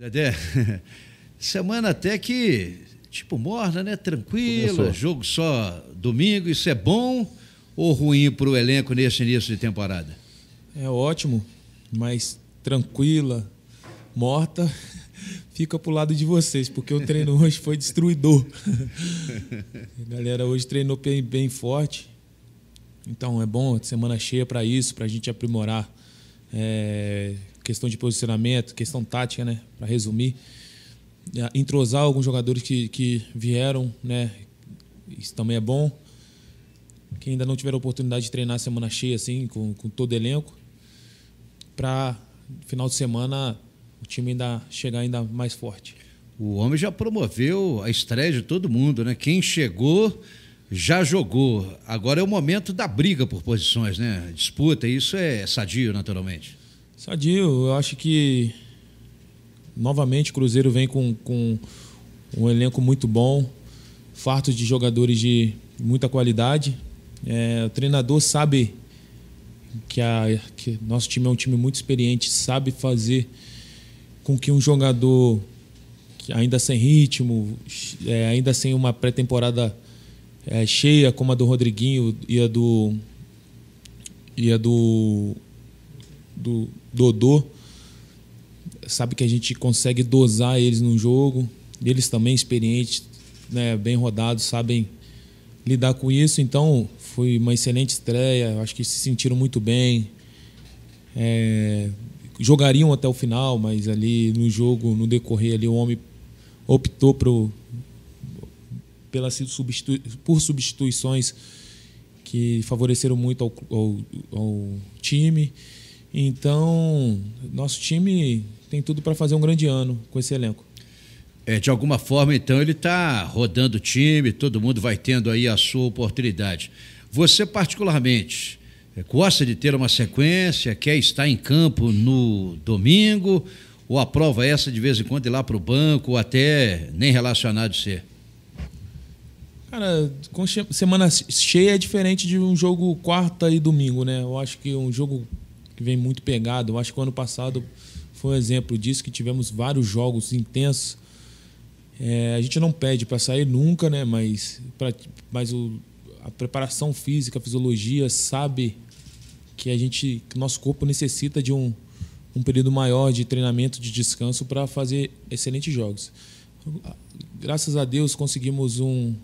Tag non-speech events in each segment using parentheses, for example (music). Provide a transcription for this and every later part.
Dedé, (laughs) semana até que, tipo, morna, né? Tranquila, Começou. É jogo só domingo, isso é bom ou ruim para o elenco nesse início de temporada? É ótimo, mas tranquila, morta, (laughs) fica para o lado de vocês, porque o treino hoje foi destruidor. (laughs) A galera hoje treinou bem, bem forte, então é bom, semana cheia para isso, para a gente aprimorar. É, questão de posicionamento, questão tática, né? Para resumir, é, entrosar alguns jogadores que, que vieram, né? Isso também é bom. Quem ainda não tiver a oportunidade de treinar semana cheia, assim, com, com todo elenco, para final de semana o time ainda chegar ainda mais forte. O homem já promoveu a estreia de todo mundo, né? Quem chegou já jogou. Agora é o momento da briga por posições, né? Disputa, isso é sadio, naturalmente. Sadio, eu acho que novamente o Cruzeiro vem com, com um elenco muito bom, farto de jogadores de muita qualidade. É, o treinador sabe que, a, que nosso time é um time muito experiente, sabe fazer com que um jogador que ainda sem ritmo, é, ainda sem uma pré-temporada é, cheia como a do Rodriguinho e a do e a do do Dodô, sabe que a gente consegue dosar eles no jogo. Eles também experientes, né, bem rodados, sabem lidar com isso. Então, foi uma excelente estreia. Acho que se sentiram muito bem. É, jogariam até o final, mas ali no jogo, no decorrer ali, o homem optou pro, pela substitu, por substituições que favoreceram muito ao, ao, ao time. Então, nosso time tem tudo para fazer um grande ano com esse elenco. É, de alguma forma, então, ele está rodando o time, todo mundo vai tendo aí a sua oportunidade. Você, particularmente, gosta de ter uma sequência, quer estar em campo no domingo, ou aprova é essa de vez em quando ir lá para o banco, ou até nem relacionado ser? Cara, semana cheia é diferente de um jogo quarta e domingo, né? Eu acho que um jogo que vem muito pegado. Eu acho que o ano passado foi um exemplo disso, que tivemos vários jogos intensos. É, a gente não pede para sair nunca, né? Mas, pra, mas o, a preparação física, a fisiologia sabe que a gente, que nosso corpo necessita de um, um período maior de treinamento, de descanso para fazer excelentes jogos. Graças a Deus conseguimos um,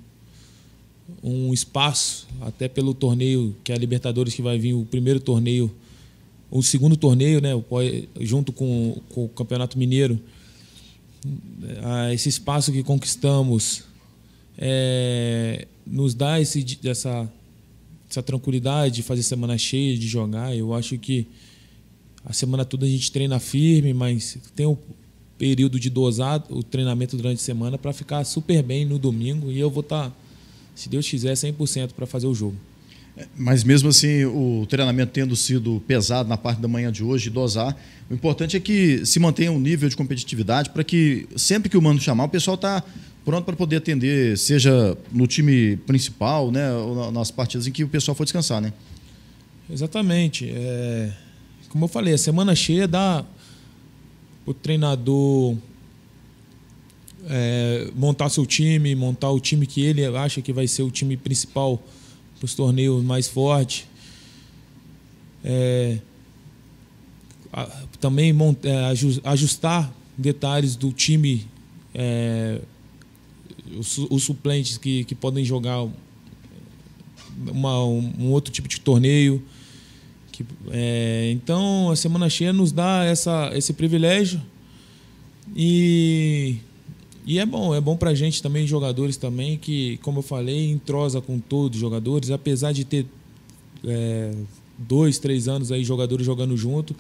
um espaço até pelo torneio que é a Libertadores que vai vir o primeiro torneio o segundo torneio, né, é junto com, com o Campeonato Mineiro, é, esse espaço que conquistamos é, nos dá esse, essa, essa tranquilidade de fazer semana cheia, de jogar. Eu acho que a semana toda a gente treina firme, mas tem um período de dosar o treinamento durante a semana para ficar super bem no domingo e eu vou estar, tá, se Deus quiser, 100% para fazer o jogo. Mas mesmo assim, o treinamento tendo sido pesado na parte da manhã de hoje, dosar, o importante é que se mantenha um nível de competitividade para que sempre que o mano chamar, o pessoal está pronto para poder atender, seja no time principal, né, ou nas partidas em que o pessoal for descansar, né? Exatamente. É... Como eu falei, a semana cheia dá o treinador é, montar seu time, montar o time que ele acha que vai ser o time principal os torneios mais fortes. É, também é, ajustar detalhes do time, é, os, os, suplentes que, que podem jogar uma, um outro tipo de torneio. Que, é, então a semana cheia nos dá essa, esse privilégio e e é bom, é bom pra gente também, jogadores também, que, como eu falei, entrosa com todos os jogadores, apesar de ter é, dois, três anos aí jogadores jogando junto,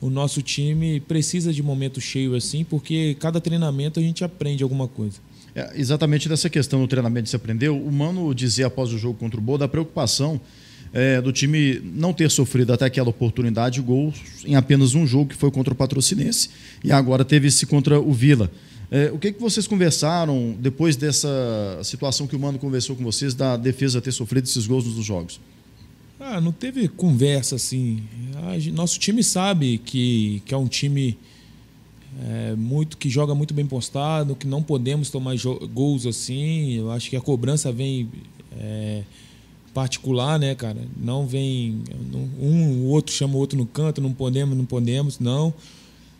o nosso time precisa de momento cheio assim, porque cada treinamento a gente aprende alguma coisa. É, exatamente nessa questão do treinamento se aprendeu, o Mano dizia após o jogo contra o Boa da preocupação é, do time não ter sofrido até aquela oportunidade gol em apenas um jogo que foi contra o Patrocinense e agora teve esse contra o Vila. É, o que, que vocês conversaram depois dessa situação que o Mano conversou com vocês, da defesa ter sofrido esses gols nos jogos? Ah, não teve conversa assim. Nosso time sabe que, que é um time é, muito que joga muito bem postado, que não podemos tomar gols assim. Eu acho que a cobrança vem é, particular, né, cara? Não vem um, o outro chama o outro no canto, não podemos, não podemos, não.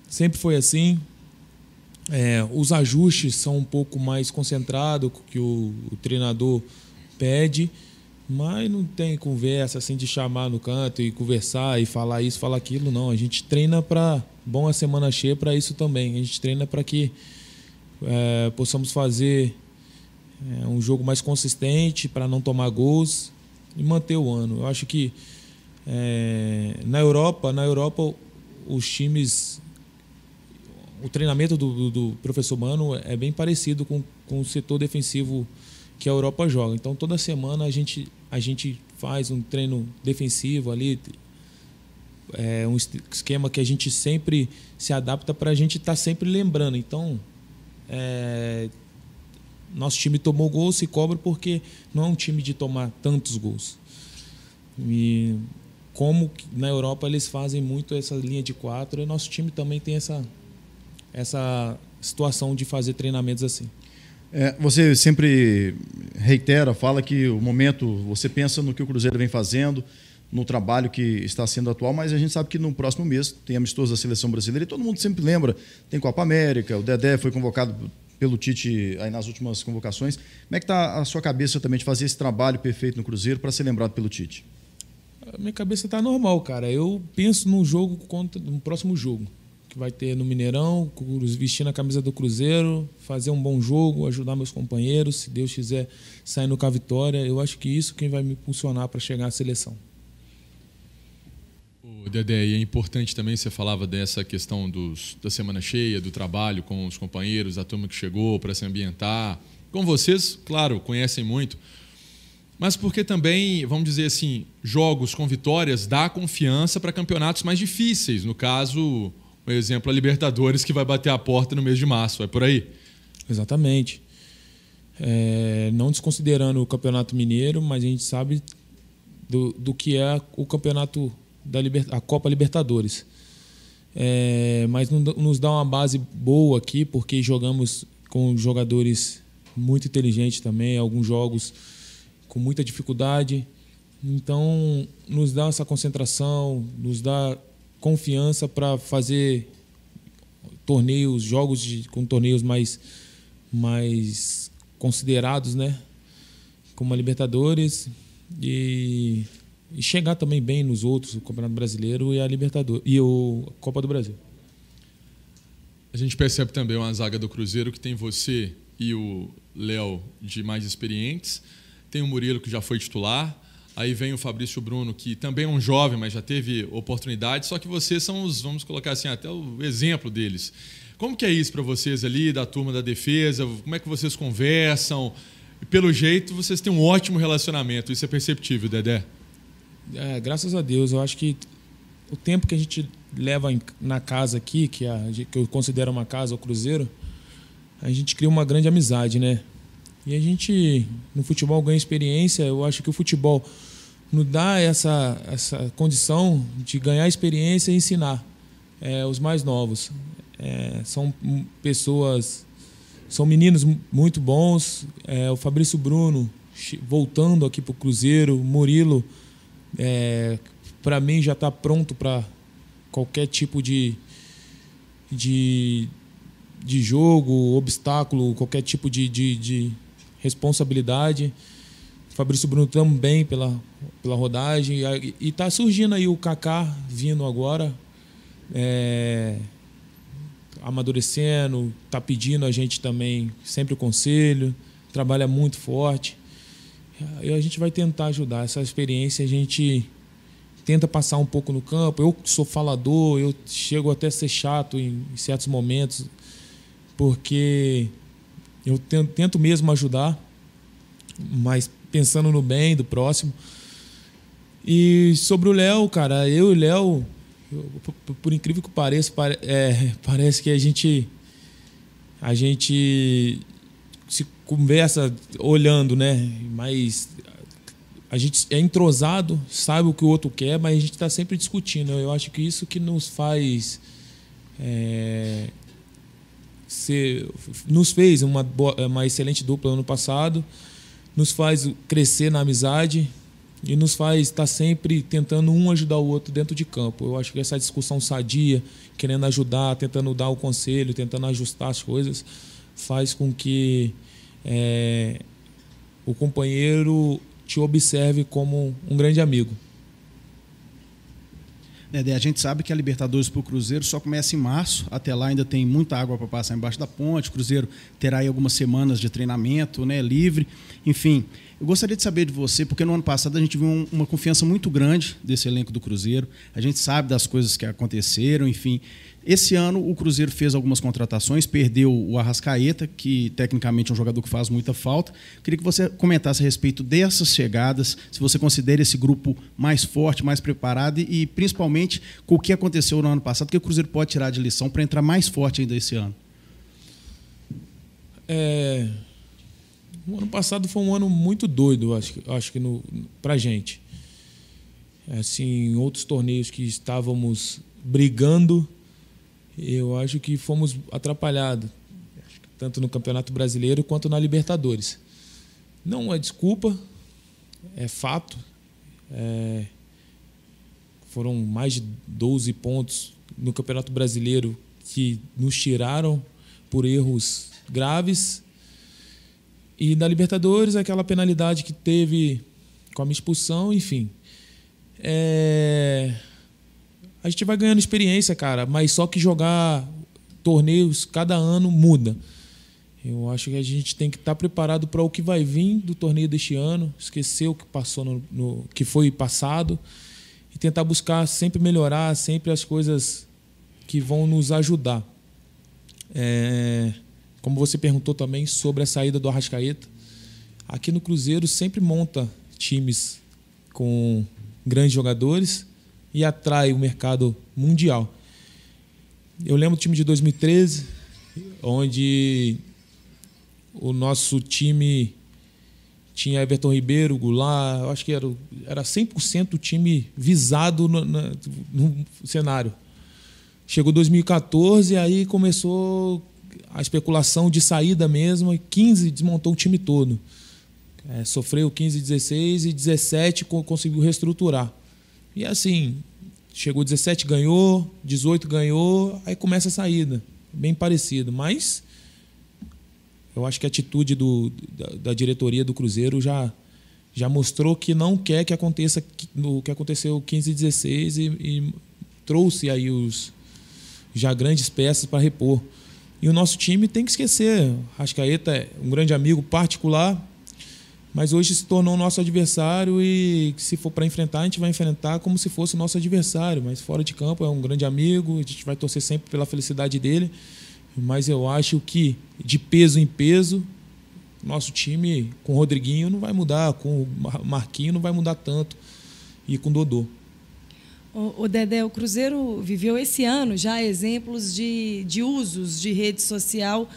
Sempre foi assim. É, os ajustes são um pouco mais concentrados que o, o, treinador pede, mas não tem conversa assim de chamar no canto e conversar e falar isso, falar aquilo, não. A gente treina para. Bom, a semana cheia para isso também. A gente treina para que é, possamos fazer é, um jogo mais consistente, para não tomar gols e manter o ano. Eu acho que é, na Europa, na Europa os times o treinamento do, do, professor Mano é bem parecido com, com o setor defensivo que a Europa joga. Então toda semana a gente, a gente faz um treino defensivo ali, é um esquema que a gente sempre se adapta para a gente estar tá sempre lembrando. Então é, nosso time tomou gol, se cobra porque não é um time de tomar tantos gols. E como na Europa eles fazem muito essa linha de quatro, e nosso time também tem essa, essa situação de fazer treinamentos assim. É, você sempre reitera, fala que o momento, você pensa no que o Cruzeiro vem fazendo, no trabalho que está sendo atual, mas a gente sabe que no próximo mês tem amistoso da seleção brasileira e todo mundo sempre lembra, tem Copa América, o Dedé foi convocado pelo Tite aí nas últimas convocações. Como é que está a sua cabeça também de fazer esse trabalho perfeito no Cruzeiro para ser lembrado pelo Tite? A minha cabeça está normal, cara. Eu penso no jogo contra no próximo jogo que vai ter no Mineirão, vestindo a camisa do Cruzeiro, fazer um bom jogo, ajudar meus companheiros, se Deus quiser saindo com a vitória. Eu acho que isso quem vai me impulsionar para chegar à seleção. O Dedé, e é importante também, você falava dessa questão dos, da semana cheia, do trabalho com os companheiros, a turma que chegou para se ambientar. Com vocês, claro, conhecem muito, mas porque também, vamos dizer assim, jogos com vitórias dá confiança para campeonatos mais difíceis. No caso, um exemplo, a é Libertadores que vai bater a porta no mês de março, é por aí. Exatamente. É, não desconsiderando o Campeonato Mineiro, mas a gente sabe do, do que é o campeonato da Liber, a Copa Libertadores. É, mas nos dá uma base boa aqui, porque jogamos com jogadores muito inteligentes também, alguns jogos com muita dificuldade. Então, nos dá essa concentração, nos dá confiança para fazer torneios, jogos de, com torneios mais, mais considerados, né? Como a Libertadores e, e chegar também bem nos outros, o Campeonato Brasileiro e a Libertadores e o Copa do Brasil. A gente percebe também uma zaga do Cruzeiro que tem você e o Léo de mais experientes, tem o Murilo que já foi titular, Aí vem o Fabrício Bruno, que também é um jovem, mas já teve oportunidade, só que vocês são os, vamos colocar assim, até o exemplo deles. Como que é isso para vocês ali, da turma da defesa? Como é que vocês conversam? pelo jeito, vocês têm um ótimo relacionamento, isso é perceptível, Dedé. É, graças a Deus, eu acho que o tempo que a gente leva na casa aqui, que, a, que eu considero uma casa, o Cruzeiro, a gente cria uma grande amizade, né? E a gente, no futebol, ganha experiência. Eu acho que o futebol, nos dá essa, essa condição de ganhar experiência e ensinar é, os mais novos. É, são pessoas, são meninos muito bons. É, o Fabrício Bruno voltando aqui para o Cruzeiro, Murilo, é, para mim já está pronto para qualquer tipo de, de, de jogo, obstáculo, qualquer tipo de, de, de responsabilidade. Fabrício Bruno também pela, pela rodagem. E, e tá surgindo aí o Kaká vindo agora. É, amadurecendo, tá pedindo a gente também sempre o conselho, trabalha muito forte. E a gente vai tentar ajudar. Essa experiência a gente tenta passar um pouco no campo. Eu sou falador, eu chego até a ser chato em, em certos momentos, porque eu tento, tento mesmo ajudar, mas pensando no bem do próximo. E sobre o Léo, cara, eu e o Léo, por incrível que pareça, é, parece que a gente a gente se conversa olhando, né? Mas a gente é entrosado, sabe o que o outro quer, mas a gente está sempre discutindo. Eu acho que isso que nos faz é, ser, nos fez uma, boa, uma excelente dupla ano passado nos faz crescer na amizade e nos faz estar tá sempre tentando um ajudar o outro dentro de campo. Eu acho que essa discussão sadia, querendo ajudar, tentando dar o conselho, tentando ajustar as coisas, faz com que é, o companheiro te observe como um grande amigo. Né, a gente sabe que a Libertadores para o Cruzeiro só começa em março, até lá ainda tem muita água para passar embaixo da ponte, o Cruzeiro terá aí algumas semanas de treinamento né, livre, enfim. Eu gostaria de saber de você, porque no ano passado a gente viu uma confiança muito grande desse elenco do Cruzeiro, a gente sabe das coisas que aconteceram, enfim. Esse ano o Cruzeiro fez algumas contratações, perdeu o Arrascaeta, que tecnicamente é um jogador que faz muita falta. Queria que você comentasse a respeito dessas chegadas, se você considera esse grupo mais forte, mais preparado e principalmente com o que aconteceu no ano passado, que o Cruzeiro pode tirar de lição para entrar mais forte ainda esse ano. É... O ano passado foi um ano muito doido, acho, acho que no, a gente. É, assim, outros torneios que estávamos brigando eu acho que fomos atrapalhados, tanto no Campeonato Brasileiro quanto na Libertadores. Não é desculpa, é fato. É, foram mais de 12 pontos no Campeonato Brasileiro que nos tiraram por erros graves. E na Libertadores, aquela penalidade que teve com a minha expulsão, enfim. É, a gente vai ganhando experiência, cara, mas só que jogar torneios cada ano muda. Eu acho que a gente tem que estar tá preparado para o que vai vir do torneio deste ano, esquecer o que passou no, no, que foi passado e tentar buscar sempre melhorar, sempre as coisas que vão nos ajudar. É, como você perguntou também sobre a saída do Arrascaeta, aqui no Cruzeiro sempre monta times com grandes jogadores e atrai o mercado mundial. Eu lembro do time de 2013, onde o nosso time tinha Everton Ribeiro, Goulart, eu acho que era, era 100% o time visado no, no, cenário. Chegou 2014, aí começou a especulação de saída mesmo, e 15 desmontou o time todo. É, sofreu 15, 16 e 17 conseguiu reestruturar. E assim, chegou 17 ganhou, 18 ganhou, aí começa a saída. Bem parecido, mas eu acho que a atitude do, da, da, diretoria do Cruzeiro já, já mostrou que não quer que aconteça o que aconteceu 15 e 16 e, e trouxe aí os já grandes peças para repor. E o nosso time tem que esquecer. Rascaeta é um grande amigo particular, mas hoje se tornou nosso adversário e se for para enfrentar, a gente vai enfrentar como se fosse nosso adversário, mas fora de campo é um grande amigo, a gente vai torcer sempre pela felicidade dele, mas eu acho que de peso em peso, nosso time com o Rodriguinho não vai mudar, com o Marquinho não vai mudar tanto e com o Dodô. O Dedé, o Cruzeiro viveu esse ano já exemplos de, de usos de rede social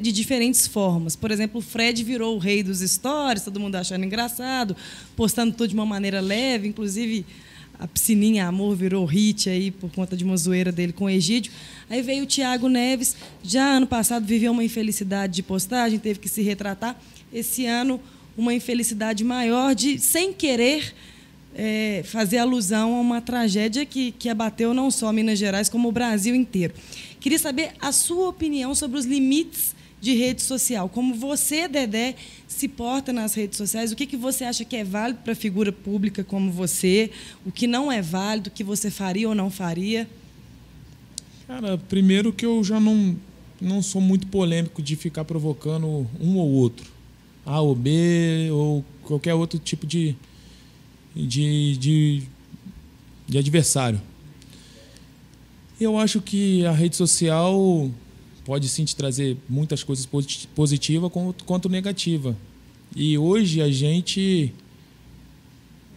de diferentes formas. Por exemplo, o Fred virou o rei dos stories, todo mundo achando engraçado, postando tudo de uma maneira leve, inclusive a piscininha Amor virou hit aí por conta de uma zoeira dele com o Egídio. Aí veio o Tiago Neves, já ano passado viveu uma infelicidade de postagem, teve que se retratar. Esse ano, uma infelicidade maior de, sem querer, é, fazer alusão a uma tragédia que, que abateu não só Minas Gerais, como o Brasil inteiro. Queria saber a sua opinião sobre os limites de rede social. Como você, Dedé, se porta nas redes sociais? O que, que você acha que é válido para figura pública como você? O que não é válido? O que você faria ou não faria? Cara, primeiro que eu já não, não sou muito polêmico de ficar provocando um ou outro. A ou B, ou qualquer outro tipo de, de, de, de adversário eu acho que a rede social pode sim te trazer muitas coisas positivas quanto, negativa. E hoje a gente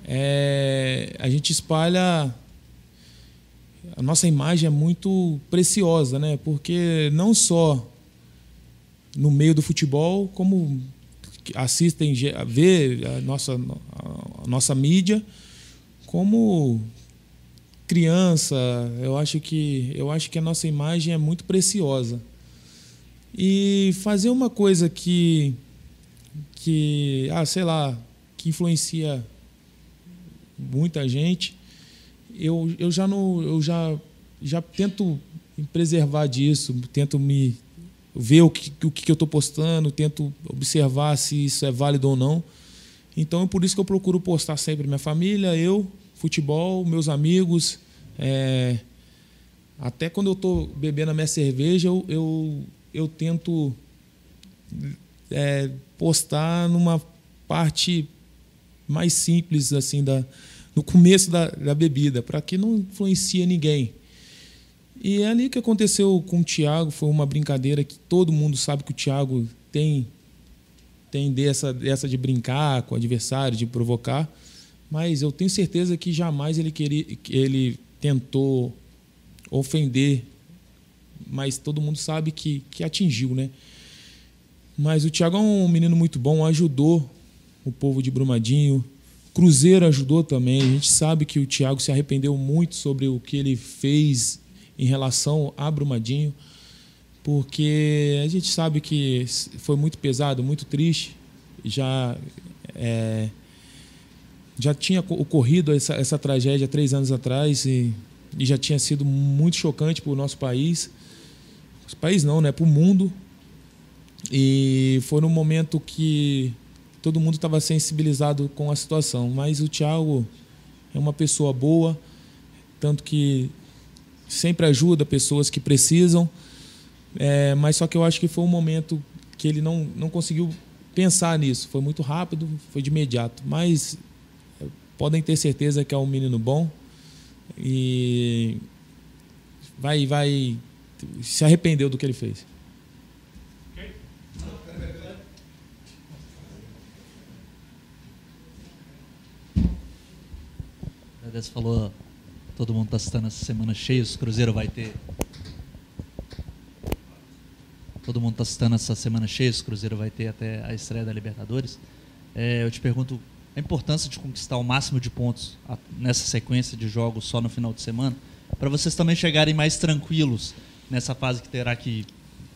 é, a gente espalha a nossa imagem é muito preciosa, né? Porque não só no meio do futebol, como assistem, ver a nossa, a nossa mídia, como criança. Eu acho que eu acho que a nossa imagem é muito preciosa. E fazer uma coisa que que ah, sei lá, que influencia muita gente, eu, eu já não eu já já tento preservar disso, tento me ver o que, o que eu estou postando, tento observar se isso é válido ou não. Então, é por isso que eu procuro postar sempre minha família, eu, futebol, meus amigos. É, até quando eu estou bebendo a minha cerveja, eu, eu, eu tento é, postar numa parte mais simples assim da no começo da, da bebida para que não influencia ninguém e é ali que aconteceu com o Thiago foi uma brincadeira que todo mundo sabe que o Thiago tem tem dessa dessa de brincar com o adversário de provocar mas eu tenho certeza que jamais ele, queria, ele tentou ofender, mas todo mundo sabe que, que atingiu, né? Mas o Thiago é um menino muito bom, ajudou o povo de Brumadinho. Cruzeiro ajudou também. A gente sabe que o Thiago se arrependeu muito sobre o que ele fez em relação a Brumadinho, porque a gente sabe que foi muito pesado, muito triste. Já é, já tinha ocorrido essa, essa tragédia três anos atrás e, e já tinha sido muito chocante para o nosso país. País não, né? Para o mundo. E foi num momento que todo mundo estava sensibilizado com a situação. Mas o Thiago é uma pessoa boa, tanto que sempre ajuda pessoas que precisam. É, mas só que eu acho que foi um momento que ele não, não conseguiu pensar nisso. Foi muito rápido, foi de imediato. Mas podem ter certeza que é um menino bom e vai, vai se arrependeu do que ele fez. Você falou, todo mundo está citando essa semana cheia, o Cruzeiro vai ter. Todo mundo está citando essa semana cheia, o Cruzeiro vai ter até a estreia da Libertadores. É, eu te pergunto a importância de conquistar o máximo de pontos nessa sequência de jogos só no final de semana, para vocês também chegarem mais tranquilos nessa fase que terá que,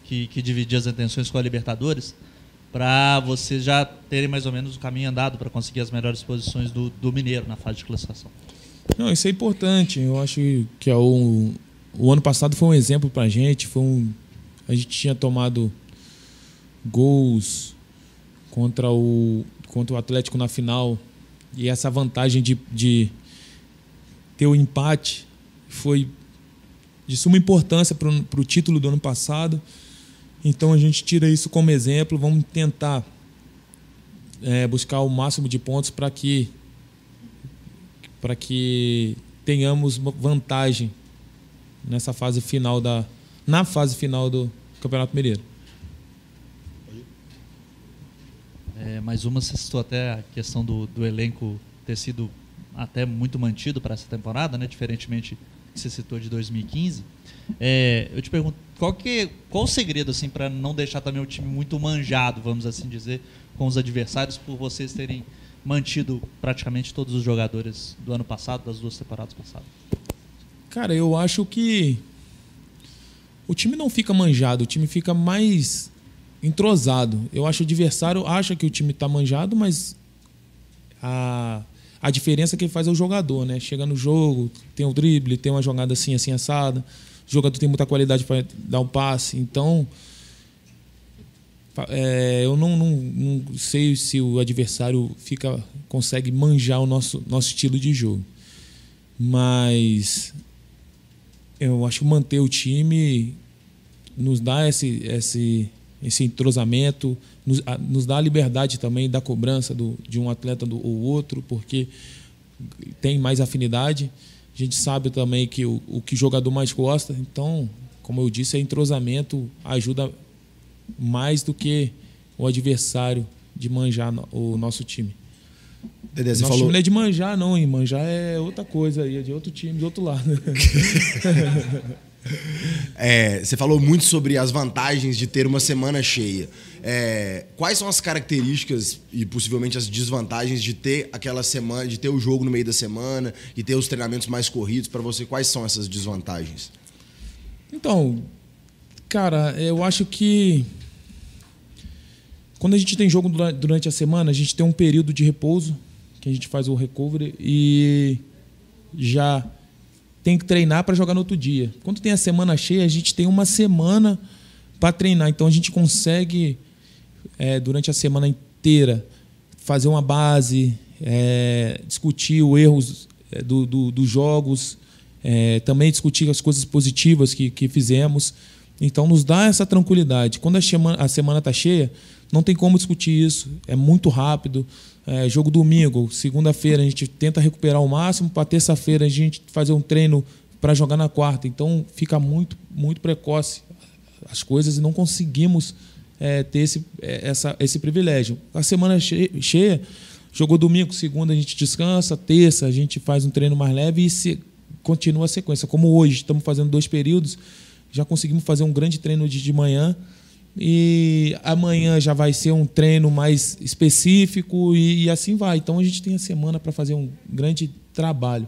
que, que dividir as atenções com a Libertadores, para vocês já terem mais ou menos o caminho andado para conseguir as melhores posições do, do Mineiro na fase de classificação. Não, isso é importante. Eu acho que é o, o ano passado foi um exemplo para a gente. Foi um, a gente tinha tomado gols contra o contra o Atlético na final e essa vantagem de, de ter o empate foi de suma importância para o título do ano passado. Então a gente tira isso como exemplo, vamos tentar é, buscar o máximo de pontos para que para que tenhamos vantagem nessa fase final da na fase final do Campeonato Mineiro. É, mais uma, você citou até a questão do, do elenco ter sido até muito mantido para essa temporada, né? diferentemente que você citou de 2015. É, eu te pergunto, qual, que, qual o segredo assim, para não deixar também o time muito manjado, vamos assim dizer, com os adversários, por vocês terem mantido praticamente todos os jogadores do ano passado, das duas temporadas passadas? Cara, eu acho que o time não fica manjado, o time fica mais entrosado. Eu acho que o adversário acha que o time está manjado, mas a, a diferença é que faz é o jogador, né? Chega no jogo, tem o um drible, tem uma jogada assim, assim, assada. O jogador tem muita qualidade para dar um passe. Então, é, eu não, não, não, sei se o adversário fica consegue manjar o nosso, nosso estilo de jogo. Mas eu acho que manter o time nos dá esse, esse esse entrosamento, nos, a, nos dá a liberdade também da cobrança do, de um atleta do, ou outro, porque tem mais afinidade. A gente sabe também que o, o que jogador mais gosta. Então, como eu disse, o entrosamento ajuda mais do que o adversário de manjar no, o nosso time. Dedé, Nosso falou... time não é de manjar, não, hein? Manjar é outra coisa aí, é de outro time, de outro lado. (laughs) É, você falou muito sobre as vantagens de ter uma semana cheia. É, quais são as características e possivelmente as desvantagens de ter aquela semana, de ter o jogo no meio da semana e ter os treinamentos mais corridos para você? Quais são essas desvantagens? Então, cara, eu acho que quando a gente tem jogo durante a semana, a gente tem um período de repouso que a gente faz o recovery e já tem que treinar para jogar no outro dia. Quando tem a semana cheia, a gente tem uma semana para treinar. Então a gente consegue, é, durante a semana inteira, fazer uma base, é, discutir os erros é, do, do, dos jogos, é, também discutir as coisas positivas que, que fizemos. Então nos dá essa tranquilidade. Quando a semana está cheia, não tem como discutir isso, é muito rápido. É, jogo domingo, segunda-feira a gente tenta recuperar o máximo, para terça-feira a gente fazer um treino para jogar na quarta. Então fica muito, muito precoce as coisas e não conseguimos é, ter esse, é, essa, esse privilégio. A semana cheia, jogou domingo, segunda a gente descansa, terça a gente faz um treino mais leve e se, continua a sequência. Como hoje estamos fazendo dois períodos, já conseguimos fazer um grande treino de, de manhã e amanhã já vai ser um treino mais específico e, e assim vai. Então a gente tem a semana para fazer um grande trabalho.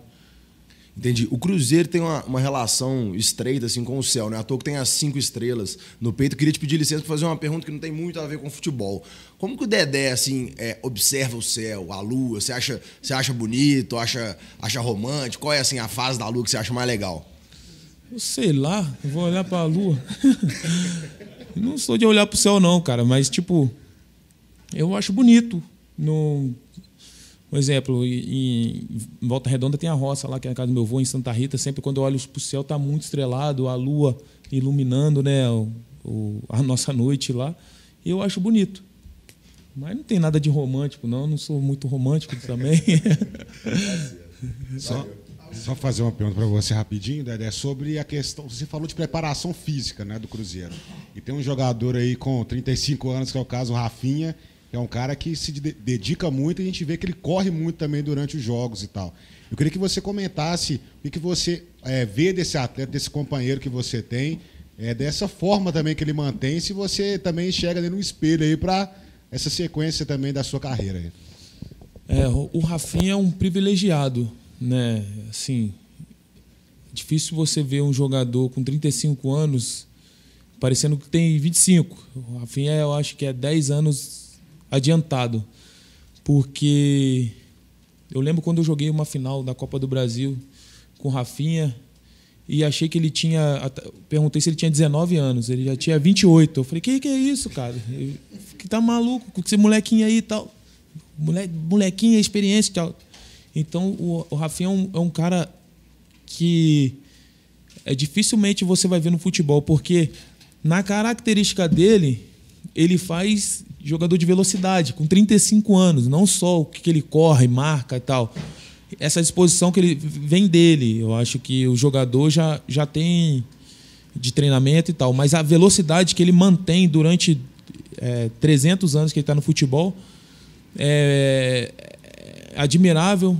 Entendi. O Cruzeiro tem uma, uma, relação estreita assim com o céu, né? A toa que tem as cinco estrelas no peito. Queria te pedir licença para fazer uma pergunta que não tem muito a ver com futebol. Como que o Dedé assim é, observa o céu, a lua? Você acha, você acha bonito? Acha, acha romântico? Qual é assim a fase da lua que você acha mais legal? sei lá. vou olhar para a lua. (laughs) Não sou de olhar pro céu, não, cara, mas tipo, eu acho bonito. No, um exemplo, em Volta Redonda tem a roça lá, que é a casa do meu avô, em Santa Rita. Sempre quando eu olho pro céu, tá muito estrelado, a lua iluminando né, o, o, a nossa noite lá. eu acho bonito. Mas não tem nada de romântico, não. Eu não sou muito romântico também. (laughs) (laughs) Só. Só fazer uma pergunta para você rapidinho, Dedé, sobre a questão. Você falou de preparação física né, do Cruzeiro. E tem um jogador aí com 35 anos, que é o caso Rafinha, que é um cara que se dedica muito e a gente vê que ele corre muito também durante os jogos e tal. Eu queria que você comentasse o que você é, vê desse atleta, desse companheiro que você tem, é, dessa forma também que ele mantém, se você também enxerga ali no espelho aí para essa sequência também da sua carreira. Aí. É, o Rafinha é um privilegiado né? Assim, é difícil você ver um jogador com 35 anos parecendo que tem 25. O Rafinha, eu acho que é 10 anos adiantado. Porque eu lembro quando eu joguei uma final da Copa do Brasil com o Rafinha e achei que ele tinha. Perguntei se ele tinha 19 anos, ele já tinha 28. Eu falei: que que é isso, cara? que tá maluco com esse molequinho aí e tal. Mole, molequinho, experiência e tal. Então o, o Rafinha é um, é um cara que é dificilmente você vai ver no futebol, porque na característica dele, ele faz jogador de velocidade, com 35 anos, não só o que ele corre, marca e tal. Essa disposição que ele vem dele, eu acho que o jogador já, já tem de treinamento e tal, mas a velocidade que ele mantém durante é, 300 anos que ele está no futebol é, admirável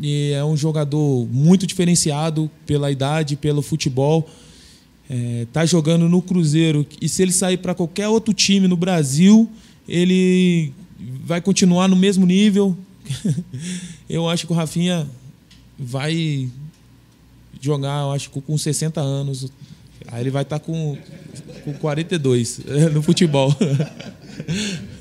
e é um jogador muito diferenciado pela idade, pelo futebol. É, tá jogando no Cruzeiro e se ele sair para qualquer outro time no Brasil, ele vai continuar no mesmo nível. (laughs) eu acho que o Rafinha vai jogar, eu acho que com 60 anos. Aí ele vai estar tá com, com 42 (laughs) no futebol. (laughs)